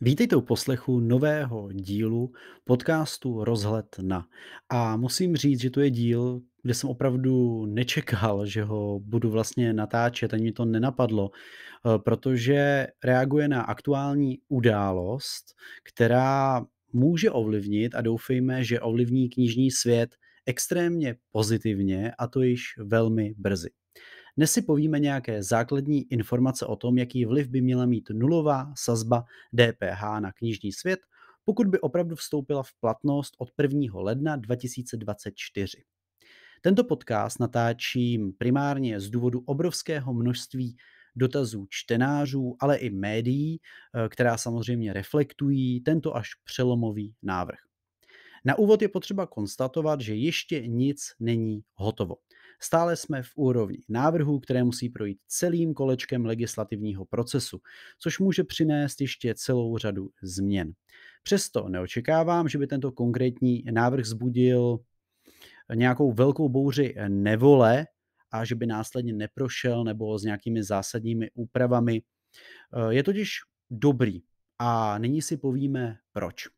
Vítejte u poslechu nového dílu podcastu Rozhled na. A musím říct, že to je díl, kde jsem opravdu nečekal, že ho budu vlastně natáčet, ani mi to nenapadlo, eh, protože reaguje na aktuální událost, která může ovlivnit a doufejme, že ovlivní knižní svět extrémně pozitivně a to již velmi brzy. Dnes si povíme nějaké základní informace o tom, jaký vliv by měla mít nulová sazba DPH na knižní svět, pokud by opravdu vstoupila v platnost od 1. ledna 2024. Tento podcast natáčím primárně z důvodu obrovského množství dotazů čtenářů, ale i médií, eh, která samozřejmě reflektují tento až přelomový návrh. Na úvod je potřeba konstatovat, že ještě nic není hotovo. Stále jsme v úrovni návrhů, které musí projít celým kolečkem legislativního procesu, což může přinést ještě celou řadu změn. Přesto neočekávám, že by tento konkrétní návrh zbudil nějakou velkou bouři nevole a že by následně neprošel nebo s nějakými zásadními úpravami. Eh, je totiž dobrý a nyní si povíme proč.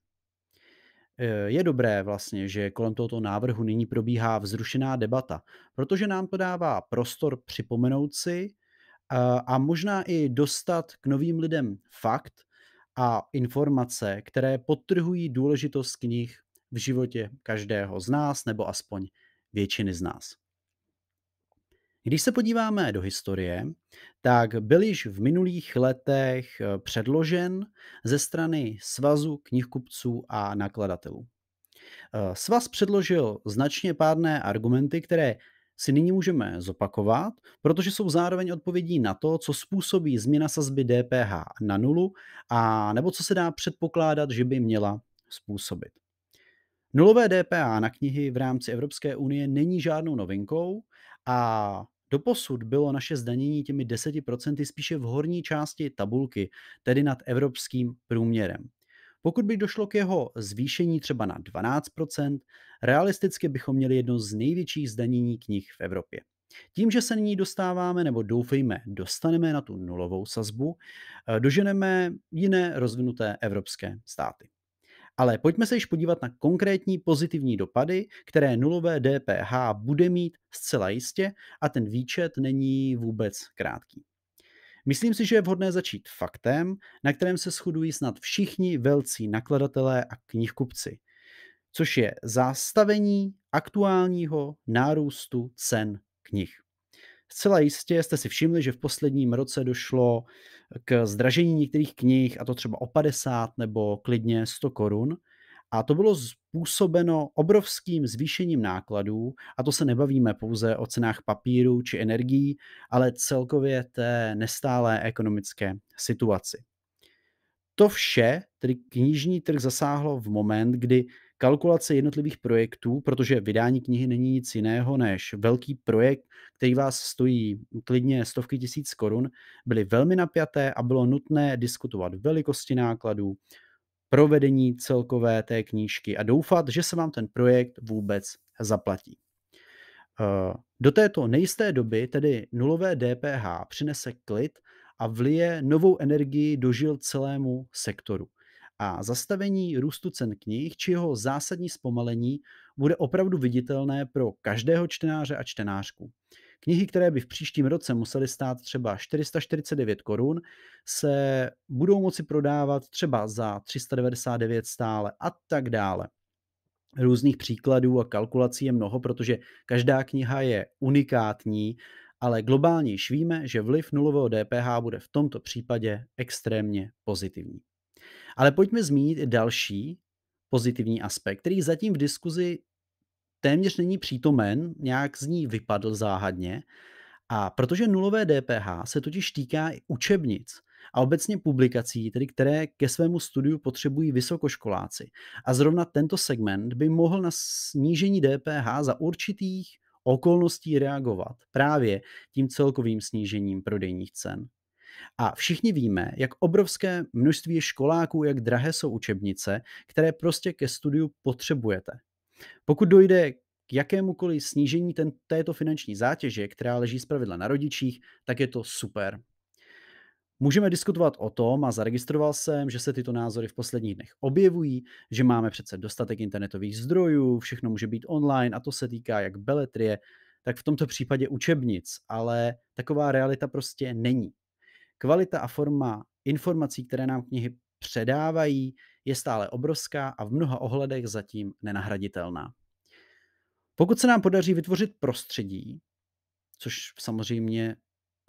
Eh, je dobré vlastně, že kolem tohoto návrhu nyní probíhá vzrušená debata, protože nám to dává prostor připomenout si eh, a možná i dostat k novým lidem fakt a informace, které podtrhují důležitost knih v životě každého z nás nebo aspoň většiny z nás. Když se podíváme do historie, tak byl již v minulých letech eh, předložen ze strany Svazu knihkupců a nakladatelů. Eh, Svaz předložil značně pádné argumenty, které si nyní můžeme zopakovat, protože jsou zároveň odpovědí na to, co způsobí změna sazby DPH na nulu a nebo co se dá předpokládat, že by měla způsobit. Nulové DPH na knihy v rámci Evropské unie není žádnou novinkou a Doposud bylo naše zdanění těmi 10% spíše v horní části tabulky, tedy nad evropským průměrem. Pokud by došlo k jeho zvýšení třeba na 12%, realisticky bychom měli jedno z největších zdanění knih v Evropě. Tím, že se nyní dostáváme, nebo doufejme, dostaneme na tu nulovou sazbu, eh, doženeme jiné rozvinuté evropské státy. Ale pojďme se již podívat na konkrétní pozitivní dopady, které nulové DPH bude mít zcela jistě a ten výčet není vůbec krátký. Myslím si, že je vhodné začít faktem, na kterém se shodují snad všichni velcí nakladatelé a knihkupci, což je zastavení aktuálního nárůstu cen knih. Zcela jistě jste si všimli, že v posledním roce došlo k zdražení některých knih, a to třeba o 50 nebo klidně 100 korun. A to bylo způsobeno obrovským zvýšením nákladů, a to se nebavíme pouze o cenách papíru či energií, ale celkově té nestálé ekonomické situaci. To vše, tedy knižní trh zasáhlo v moment, kdy kalkulace jednotlivých projektů, protože vydání knihy není nic jiného než velký projekt, který vás stojí klidně stovky tisíc korun, byly velmi napjaté a bylo nutné diskutovat velikosti nákladů, provedení celkové té knížky a doufat, že se vám ten projekt vůbec zaplatí. Eh, do této nejisté doby tedy nulové DPH přinese klid a vlije novou energii do žil celému sektoru – a zastavení růstu cen knih či jeho zásadní zpomalení bude opravdu viditelné pro každého čtenáře a čtenářku. Knihy, které by v příštím roce musely stát třeba 449 korun, se budou moci prodávat třeba za 399 stále a tak dále. Různých příkladů a kalkulací je mnoho, protože každá kniha je unikátní, ale globálně již víme, že vliv nulového DPH bude v tomto případě extrémně pozitivní. Ale pojďme zmínit i další pozitivní aspekt, který zatím v diskuzi téměř není přítomen, nějak z ní vypadl záhadně. A protože nulové DPH se totiž týká i učebnic a obecně publikací, tedy které ke svému studiu potřebují vysokoškoláci. A zrovna tento segment by mohl na snížení DPH za určitých okolností reagovat právě tím celkovým snížením prodejních cen. A všichni víme, jak obrovské množství školáků, jak drahé jsou učebnice, které prostě ke studiu potřebujete. Pokud dojde k jakémukoliv snížení ten, této finanční zátěže, která leží zpravidla na rodičích, tak je to super. Můžeme diskutovat o tom, a zaregistroval jsem, že se tyto názory v posledních dnech objevují, že máme přece dostatek internetových zdrojů, všechno může být online a to se týká jak beletrie, tak v tomto případě učebnic, ale taková realita prostě není. Kvalita a forma informací, které nám knihy předávají, je stále obrovská a v mnoha ohledech zatím nenahraditelná. Pokud se nám podaří vytvořit prostředí, což samozřejmě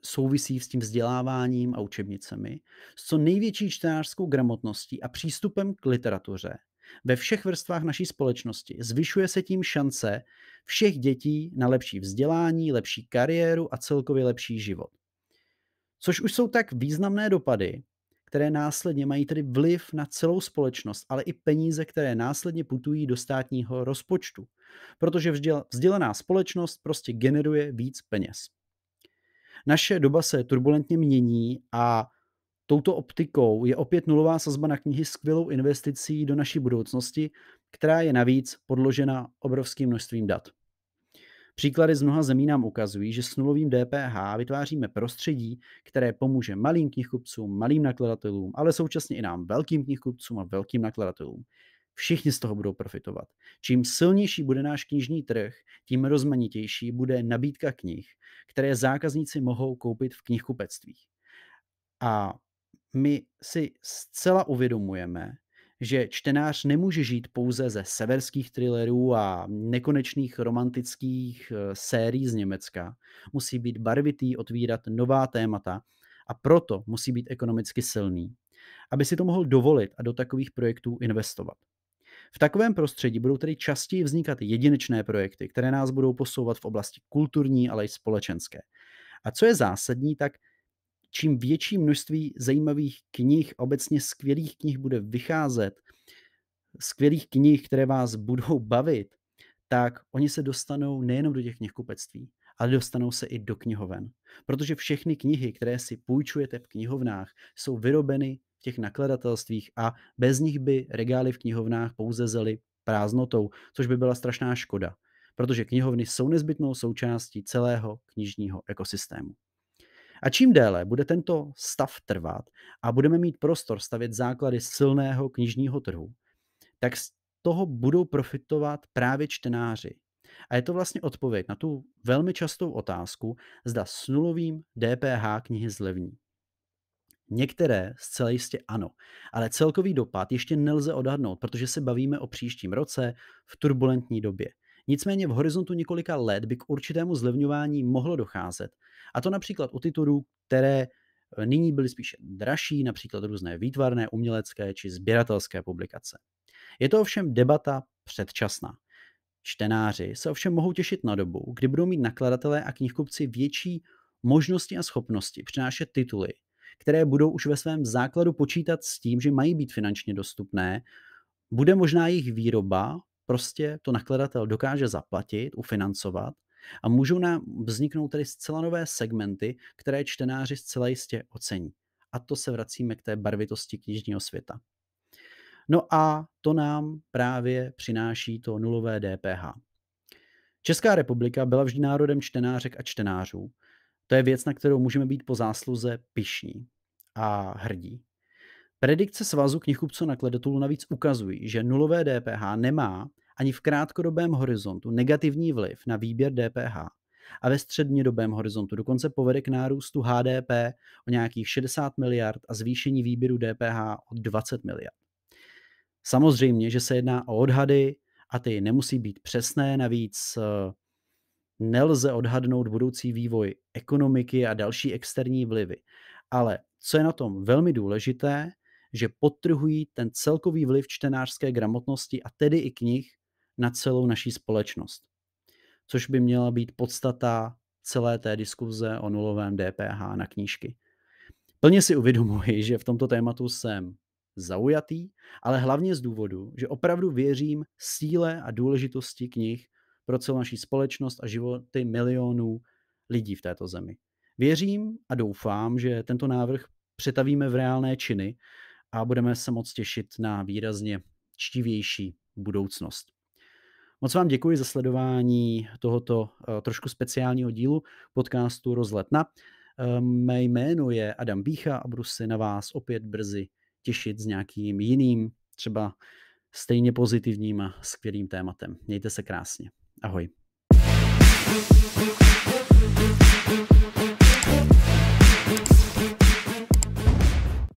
souvisí s tím vzděláváním a učebnicemi, s co největší čtenářskou gramotností a přístupem k literatuře, ve všech vrstvách naší společnosti. Zvyšuje se tím šance všech dětí na lepší vzdělání, lepší kariéru a celkově lepší život. Což už jsou tak významné dopady, které následně mají tedy vliv na celou společnost, ale i peníze, které následně putují do státního rozpočtu. Protože vzdělaná společnost prostě generuje víc peněz. Naše doba se turbulentně mění a touto optikou je opět nulová sazba na knihy skvělou investicí do naší budoucnosti, která je navíc podložena obrovským množstvím dat. Příklady z mnoha zemí nám ukazují, že s nulovým DPH vytváříme prostředí, které pomůže malým knihkupcům, malým nakladatelům, ale současně i nám velkým knihkupcům a velkým nakladatelům. Všichni z toho budou profitovat. Čím silnější bude náš knižní trh, tím rozmanitější bude nabídka knih, které zákazníci mohou koupit v knihkupectvích. A my si zcela uvědomujeme, že čtenář nemůže žít pouze ze severských thrillerů a nekonečných romantických eh, sérií z Německa. Musí být barvitý, otvírat nová témata a proto musí být ekonomicky silný, aby si to mohl dovolit a do takových projektů investovat. V takovém prostředí budou tedy častěji vznikat jedinečné projekty, které nás budou posouvat v oblasti kulturní, ale i společenské. A co je zásadní, tak čím větší množství zajímavých knih, obecně skvělých knih bude vycházet, skvělých knih, které vás budou bavit, tak oni se dostanou nejenom do těch knihkupectví, ale dostanou se i do knihoven. Protože všechny knihy, které si půjčujete v knihovnách, jsou vyrobeny v těch nakladatelstvích a bez nich by regály v knihovnách pouze zely prázdnotou, což by byla strašná škoda, protože knihovny jsou nezbytnou součástí celého knižního ekosystému. A čím déle bude tento stav trvat a budeme mít prostor stavět základy silného knižního trhu, tak z toho budou profitovat právě čtenáři. A je to vlastně odpověď na tu velmi častou otázku, zda s nulovým DPH knihy zlevní. Některé zcela jistě ano, ale celkový dopad ještě nelze odhadnout, protože se bavíme o příštím roce v turbulentní době. Nicméně v horizontu několika let by k určitému zlevňování mohlo docházet. A to například u titulů, které eh, nyní byly spíše dražší, například různé výtvarné, umělecké či sběratelské publikace. Je to ovšem debata předčasná. Čtenáři se ovšem mohou těšit na dobu, kdy budou mít nakladatelé a knihkupci větší možnosti a schopnosti přinášet tituly, které budou už ve svém základu počítat s tím, že mají být finančně dostupné, bude možná jejich výroba prostě to nakladatel dokáže zaplatit, ufinancovat a můžou nám vzniknout tedy zcela nové segmenty, které čtenáři zcela jistě ocení. A to se vracíme k té barvitosti knižního světa. No a to nám právě přináší to nulové DPH. Česká republika byla vždy národem čtenářek a čtenářů. To je věc, na kterou můžeme být po zásluze pišní a hrdí. Predikce Svazu knihkupců nakladatelů navíc ukazují, že nulové DPH nemá ani v krátkodobém horizontu negativní vliv na výběr DPH a ve střednědobém horizontu dokonce povede k nárůstu HDP o nějakých 60 miliard a zvýšení výběru DPH o 20 miliard. Samozřejmě, že se jedná o odhady a ty nemusí být přesné, navíc eh, nelze odhadnout budoucí vývoj ekonomiky a další externí vlivy. Ale co je na tom velmi důležité, že podtrhují ten celkový vliv čtenářské gramotnosti a tedy i knih na celou naší společnost. Což by měla být podstata celé té diskuze o nulovém DPH na knížky. Plně si uvědomuji, že v tomto tématu jsem zaujatý, ale hlavně z důvodu, že opravdu věřím síle a důležitosti knih pro celou naší společnost a životy milionů lidí v této zemi. Věřím a doufám, že tento návrh přetavíme v reálné činy a budeme se moc těšit na výrazně čtivější budoucnost. Moc vám děkuji za sledování tohoto eh, trošku speciálního dílu podcastu Rozlet na. Eh, mé jméno je Adam Bícha a budu se na vás opět brzy těšit s nějakým jiným, třeba stejně pozitivním a skvělým tématem. Mějte se krásně. Ahoj.